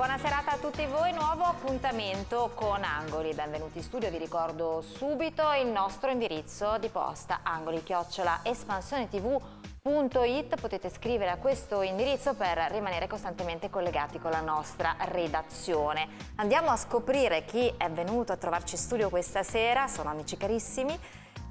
buona serata a tutti voi, nuovo appuntamento con Angoli. Benvenuti in studio, vi ricordo subito il nostro indirizzo di posta angoli-espansionetv.it. Potete scrivere a questo indirizzo per rimanere costantemente collegati con la nostra redazione. Andiamo a scoprire chi è venuto a trovarci in studio questa sera, sono amici carissimi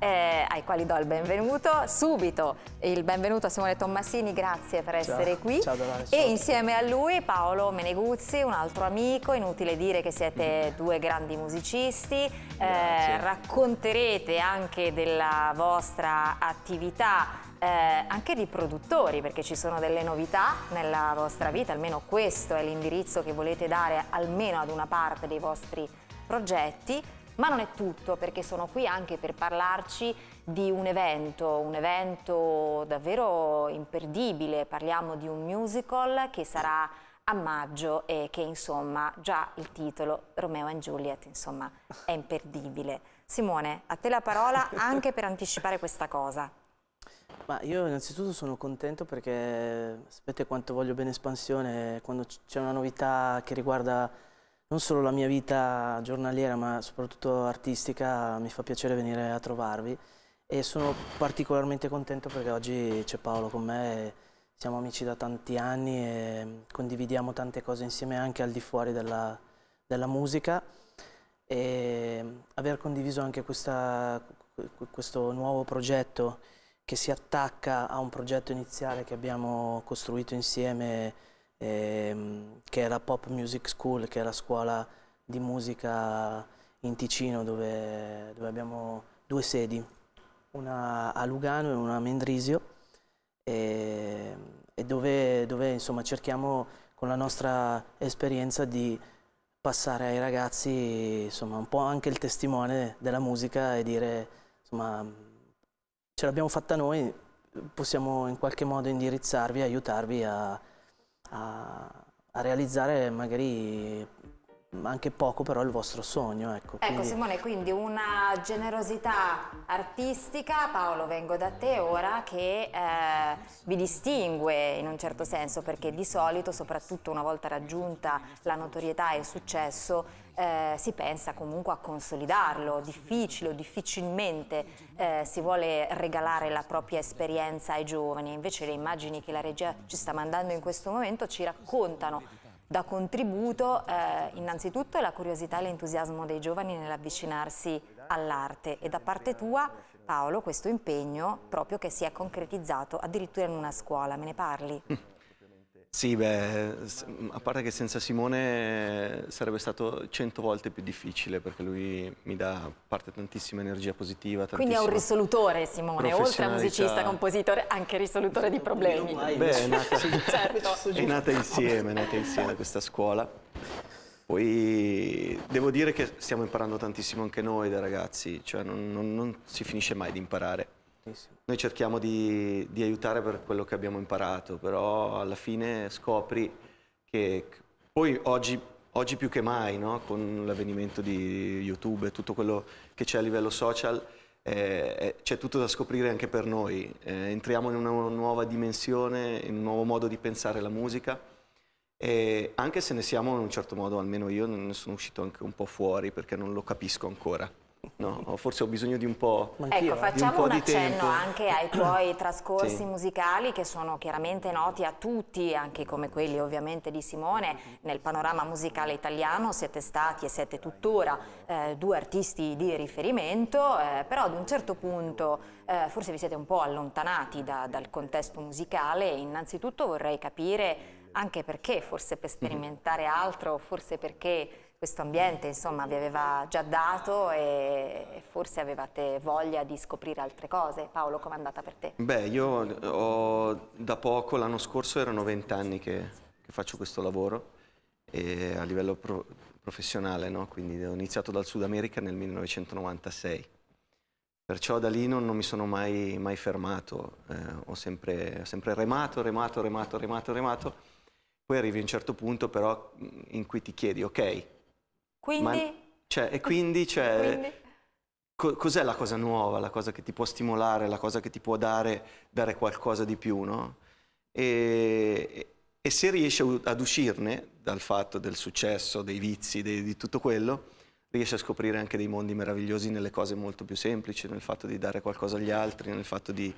eh, ai quali do il benvenuto. Subito il benvenuto a Simone Tommasini, grazie per essere ciao, qui. Ciao, Dolores, ciao. E insieme a lui Paolo Meneguzzi, un altro amico, inutile dire che siete mm. due grandi musicisti. Eh, racconterete anche della vostra attività eh, anche di produttori perché ci sono delle novità nella vostra vita, almeno questo è l'indirizzo che volete dare almeno ad una parte dei vostri progetti ma non è tutto perché sono qui anche per parlarci di un evento, un evento davvero imperdibile, parliamo di un musical che sarà a maggio e che insomma già il titolo Romeo and Juliet insomma è imperdibile. Simone, a te la parola anche per anticipare questa cosa. Ma io innanzitutto sono contento perché sapete quanto voglio bene espansione, quando c'è una novità che riguarda non solo la mia vita giornaliera ma soprattutto artistica, mi fa piacere venire a trovarvi e sono particolarmente contento perché oggi c'è Paolo con me, siamo amici da tanti anni e condividiamo tante cose insieme anche al di fuori della, della musica e aver condiviso anche questa, questo nuovo progetto che si attacca a un progetto iniziale che abbiamo costruito insieme ehm, che è la Pop Music School, che è la scuola di musica in Ticino dove, dove abbiamo due sedi, una a Lugano e una a Mendrisio, e, e dove, dove insomma, cerchiamo con la nostra esperienza di passare ai ragazzi insomma, un po' anche il testimone della musica e dire insomma ce l'abbiamo fatta noi, possiamo in qualche modo indirizzarvi, aiutarvi a, a, a realizzare magari anche poco però il vostro sogno. Ecco, ecco Simone, quindi una generosità artistica, Paolo vengo da te ora, che eh, vi distingue in un certo senso perché di solito, soprattutto una volta raggiunta la notorietà e il successo, eh, si pensa comunque a consolidarlo, difficile o difficilmente eh, si vuole regalare la propria esperienza ai giovani, invece le immagini che la regia ci sta mandando in questo momento ci raccontano da contributo eh, innanzitutto è la curiosità e l'entusiasmo dei giovani nell'avvicinarsi all'arte e da parte tua Paolo questo impegno proprio che si è concretizzato addirittura in una scuola, me ne parli? Mm. Sì, beh, a parte che senza Simone eh, sarebbe stato cento volte più difficile perché lui mi dà parte tantissima energia positiva. Quindi è un risolutore Simone, oltre a musicista, compositore, anche risolutore di problemi. Beh, è nata, certo. è nata insieme, è nata insieme questa scuola. Poi devo dire che stiamo imparando tantissimo anche noi da ragazzi, cioè non, non, non si finisce mai di imparare. Noi cerchiamo di, di, aiutare per quello che abbiamo imparato, però alla fine scopri che poi oggi, oggi più che mai, no? con l'avvenimento di YouTube e tutto quello che c'è a livello social, eh, eh, c'è tutto da scoprire anche per noi. Eh, entriamo in una nuova dimensione, in un nuovo modo di pensare la musica. E anche se ne siamo in un certo modo, almeno io ne sono uscito anche un po' fuori perché non lo capisco ancora. No, forse ho bisogno di un po' Ecco, facciamo un, un accenno anche ai tuoi trascorsi sì. musicali che sono chiaramente noti a tutti, anche come quelli ovviamente di Simone, nel panorama musicale italiano siete stati e siete tuttora eh, due artisti di riferimento, eh, però ad un certo punto eh, forse vi siete un po' allontanati da, dal contesto musicale e innanzitutto vorrei capire anche perché, forse per mhm. sperimentare altro, forse perché questo ambiente insomma, vi aveva già dato e forse avevate voglia di scoprire altre cose. Paolo, com'è andata per te? Beh, io ho, da poco, l'anno scorso erano vent'anni che, che, faccio questo lavoro a livello pro, professionale, no? quindi ho iniziato dal Sud America nel 1996. Perciò da lì non, non mi sono mai, mai fermato, eh, ho sempre, sempre remato, remato, remato, remato, remato. Poi arrivi a un certo punto però in cui ti chiedi, ok, quindi? Ma, cioè, e quindi, cioè, quindi? Co cos'è la cosa nuova, la cosa che ti può stimolare, la cosa che ti può dare, dare qualcosa di più, no? E, e se riesci ad uscirne dal fatto del successo, dei vizi, dei, di tutto quello, riesci a scoprire anche dei mondi meravigliosi nelle cose molto più semplici, nel fatto di dare qualcosa agli altri, nel fatto di,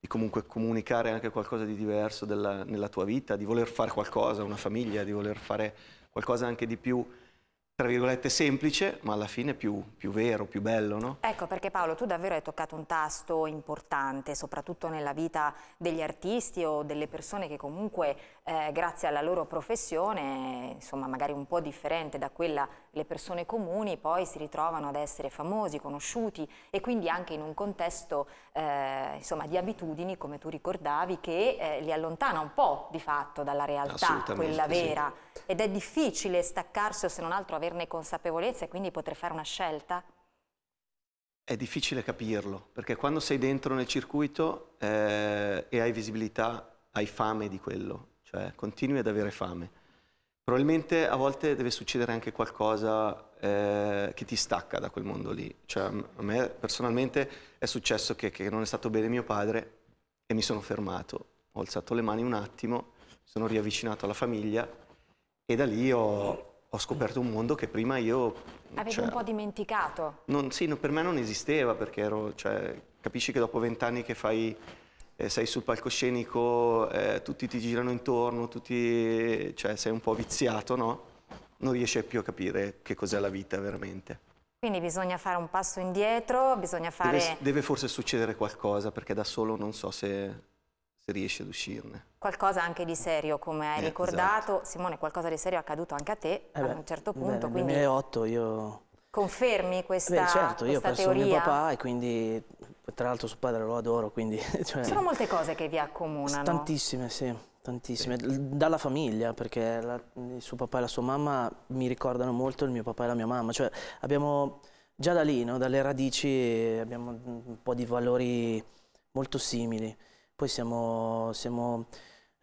di comunque comunicare anche qualcosa di diverso della, nella tua vita, di voler fare qualcosa, una famiglia, di voler fare qualcosa anche di più tra virgolette semplice, ma alla fine più, più, vero, più bello, no? Ecco, perché Paolo, tu davvero hai toccato un tasto importante, soprattutto nella vita degli artisti o delle persone che comunque, eh, grazie alla loro professione, insomma, magari un po' differente da quella delle persone comuni, poi si ritrovano ad essere famosi, conosciuti e quindi anche in un contesto, eh, insomma, di abitudini, come tu ricordavi, che eh, li allontana un po' di fatto dalla realtà, quella vera. Sì. Ed è difficile staccarsi o se non altro avere averne consapevolezza e quindi poter fare una scelta? È difficile capirlo, perché quando sei dentro nel circuito eh, e hai visibilità, hai fame di quello, cioè continui ad avere fame. Probabilmente a volte deve succedere anche qualcosa eh, che ti stacca da quel mondo lì. Cioè, a me personalmente è successo che, che non è stato bene mio padre e mi sono fermato. Ho alzato le mani un attimo, sono riavvicinato alla famiglia e da lì ho, ho scoperto un mondo che prima io... Avevi cioè, un po' dimenticato. Non, sì, no, per me non esisteva perché ero... Cioè, capisci che dopo vent'anni che fai... Eh, sei sul palcoscenico, eh, tutti ti girano intorno, tutti, cioè, sei un po' viziato, no? Non riesci più a capire che cos'è la vita veramente. Quindi bisogna fare un passo indietro, bisogna fare... Deve, deve, forse succedere qualcosa, perché da solo non so se, se riesci ad uscirne. Qualcosa anche di serio, come hai eh, esatto. ricordato. Esatto. Simone, qualcosa di serio è accaduto anche a te eh beh, a un certo punto. Nel 2008 io... Confermi questa, beh, certo, io ho perso teoria. mio papà e quindi, tra l'altro suo padre lo adoro, quindi... Cioè, Sono molte cose che vi accomunano. Tantissime, sì, tantissime. Sì. Dalla famiglia, perché la, suo papà e la sua mamma mi ricordano molto il mio papà e la mia mamma. Cioè, abbiamo già da lì, no, dalle radici, abbiamo un po' di valori molto simili. Poi siamo, siamo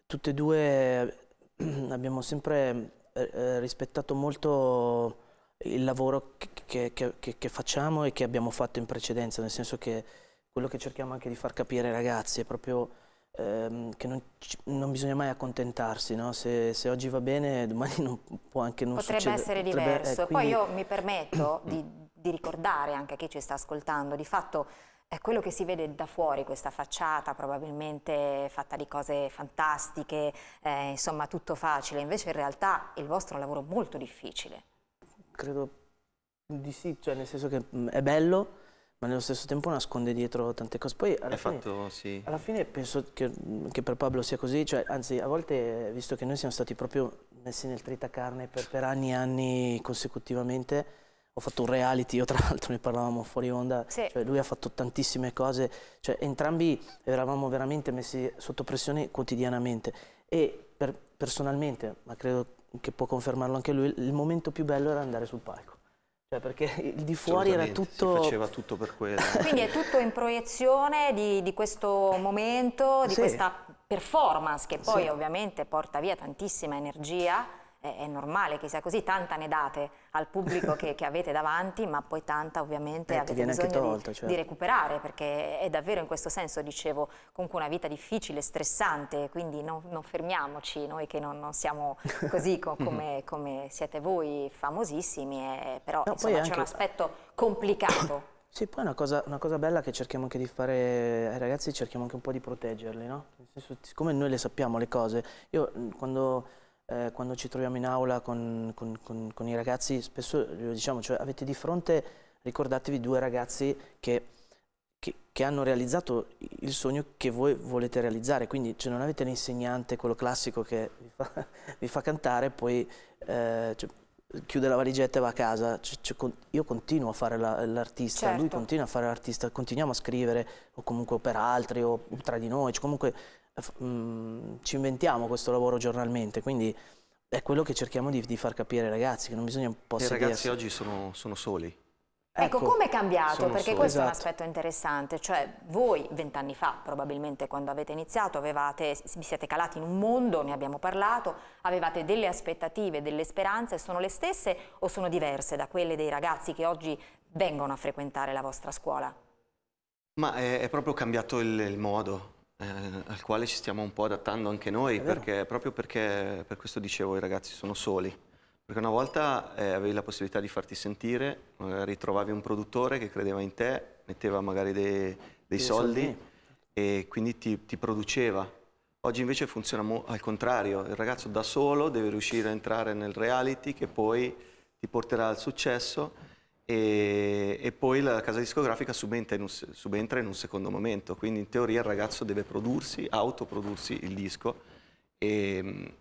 tutte e due, abbiamo sempre eh, eh, rispettato molto il lavoro che, che, che, che, facciamo e che abbiamo fatto in precedenza, nel senso che quello che cerchiamo anche di far capire ai ragazzi è proprio ehm, che non, non, bisogna mai accontentarsi, no? se, se, oggi va bene domani non, può anche non Potrebbe succedere. essere diverso. Potrebbe, eh, quindi... Poi io mi permetto di, di ricordare anche a chi ci sta ascoltando, di fatto è quello che si vede da fuori, questa facciata probabilmente fatta di cose fantastiche, eh, insomma tutto facile, invece in realtà il vostro è un lavoro molto difficile. Credo di sì, cioè nel senso che mm, è bello, ma nello stesso tempo nasconde dietro tante cose. Poi alla, fine, fatto, sì. alla fine, penso che, mm, che, per Pablo sia così, cioè, anzi a volte visto che noi siamo stati proprio messi nel tritacarne per, per anni e anni consecutivamente, ho fatto un reality, io tra l'altro ne parlavamo fuori onda, sì. cioè lui ha fatto tantissime cose, cioè entrambi eravamo veramente messi sotto pressione quotidianamente e per, personalmente, ma credo che può confermarlo anche lui, il momento più bello era andare sul palco. Cioè perché il di fuori era tutto... Si faceva tutto per quello. Quindi è tutto in proiezione di, di questo momento, di sì. questa performance che poi sì. ovviamente porta via tantissima energia è, normale che sia così, tanta ne date al pubblico che, che avete davanti, ma poi tanta ovviamente eh, avete bisogno tolto, di, cioè. Certo. di, recuperare, perché è davvero in questo senso, dicevo, comunque una vita difficile, stressante, quindi non, non fermiamoci, noi che non, non siamo così co come, come, siete voi famosissimi, eh, però no, c'è anche... un aspetto complicato. Sì, poi una cosa, una cosa, bella che cerchiamo anche di fare ai ragazzi, cerchiamo anche un po' di proteggerli, no? Nel senso, siccome noi le sappiamo le cose, io quando eh, quando ci troviamo in aula con, con, con, con i ragazzi, spesso diciamo, cioè, avete di fronte, ricordatevi, due ragazzi che, che, che, hanno realizzato il sogno che voi volete realizzare, quindi cioè, non avete l'insegnante, quello classico che vi fa, vi fa cantare, poi eh, cioè, chiude la valigetta e va a casa, cioè, cioè, io continuo a fare l'artista, certo. lui continua a fare l'artista, continuiamo a scrivere o comunque per altri o tra di noi, cioè, comunque eh, mm, ci inventiamo questo lavoro giornalmente, quindi è quello che cerchiamo di, di far capire ai ragazzi, che non bisogna un po' I ragazzi oggi sono, sono soli. Ecco, ecco come è cambiato? Perché soli. questo esatto. è un esatto. aspetto interessante, cioè voi vent'anni fa probabilmente quando avete iniziato avevate, vi siete calati in un mondo, ne abbiamo parlato, avevate delle aspettative, delle speranze, sono le stesse o sono diverse da quelle dei ragazzi che oggi vengono a frequentare la vostra scuola? Ma è, è proprio cambiato il, il modo, eh, al quale ci stiamo un po' adattando anche noi, perché, proprio perché, per questo dicevo, i ragazzi sono soli. Perché una volta eh, avevi la possibilità di farti sentire, magari trovavi un produttore che credeva in te, metteva magari dei, dei soldi, soldi, e quindi ti, ti produceva. Oggi invece funziona al contrario, il ragazzo da solo deve riuscire a entrare nel reality che poi ti porterà al successo e, e poi la casa discografica subentra in, un, subentra in, un, secondo momento, quindi in teoria il ragazzo deve prodursi, autoprodursi il disco e, ehm,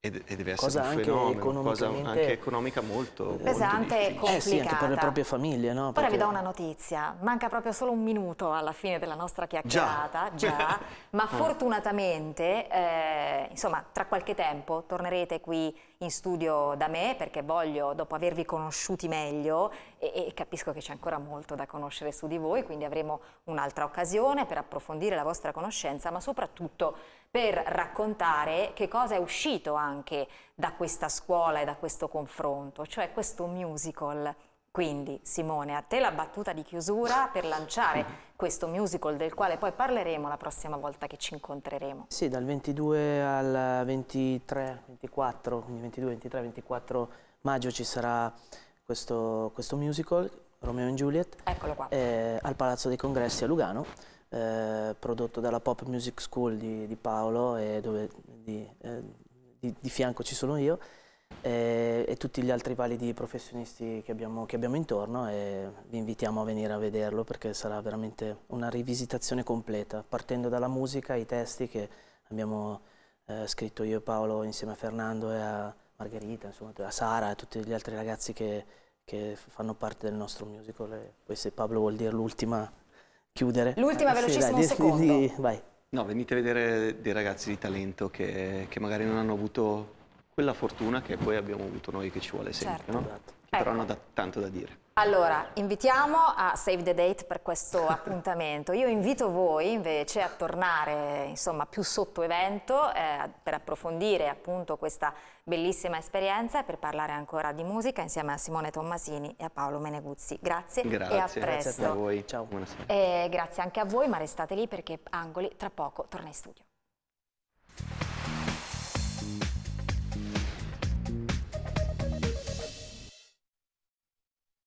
e, deve essere cosa un fenomeno, cosa anche economica molto pesante e complicata. Eh sì, anche per le proprie famiglie, no? Perché... Ora vi do una notizia, manca proprio solo un minuto alla fine della nostra chiacchierata, già, già ma ah. fortunatamente, eh, insomma, tra qualche tempo tornerete qui in studio da me perché voglio, dopo avervi conosciuti meglio, e, e capisco che c'è ancora molto da conoscere su di voi, quindi avremo un'altra occasione per approfondire la vostra conoscenza, ma soprattutto per raccontare che cosa è uscito anche da questa scuola e da questo confronto, cioè questo musical. Quindi Simone, a te la battuta di chiusura per lanciare questo musical del quale poi parleremo la prossima volta che ci incontreremo. Sì, dal 22 al 23, 24, quindi 22, 23, 24 maggio ci sarà questo, questo musical, Romeo e Juliet. Eccolo qua. Eh, al Palazzo dei Congressi a Lugano eh, prodotto dalla Pop Music School di, di Paolo e dove di, eh, di, di, fianco ci sono io e, e, tutti gli altri validi professionisti che abbiamo, che abbiamo intorno e vi invitiamo a venire a vederlo perché sarà veramente una rivisitazione completa partendo dalla musica, i testi che abbiamo eh, scritto io e Paolo insieme a Fernando e a Margherita, insomma, a Sara e a tutti gli altri ragazzi che, che fanno parte del nostro musical. E poi se Pablo vuol dire l'ultima chiudere. L'ultima, velocissimo, sì, dai, di, di, vai. No, venite a vedere dei ragazzi di talento che, che, magari non hanno avuto quella fortuna che poi abbiamo avuto noi che ci vuole sempre, certo. no? Che ecco. però hanno da, tanto da dire. Allora, invitiamo a Save the Date per questo appuntamento. Io invito voi invece a tornare insomma, più sotto evento eh, per approfondire appunto questa bellissima esperienza e per parlare ancora di musica insieme a Simone Tommasini e a Paolo Meneguzzi. Grazie, grazie e a presto. Grazie a voi, ciao, buonasera. E grazie anche a voi, ma restate lì perché Angoli tra poco torna in studio.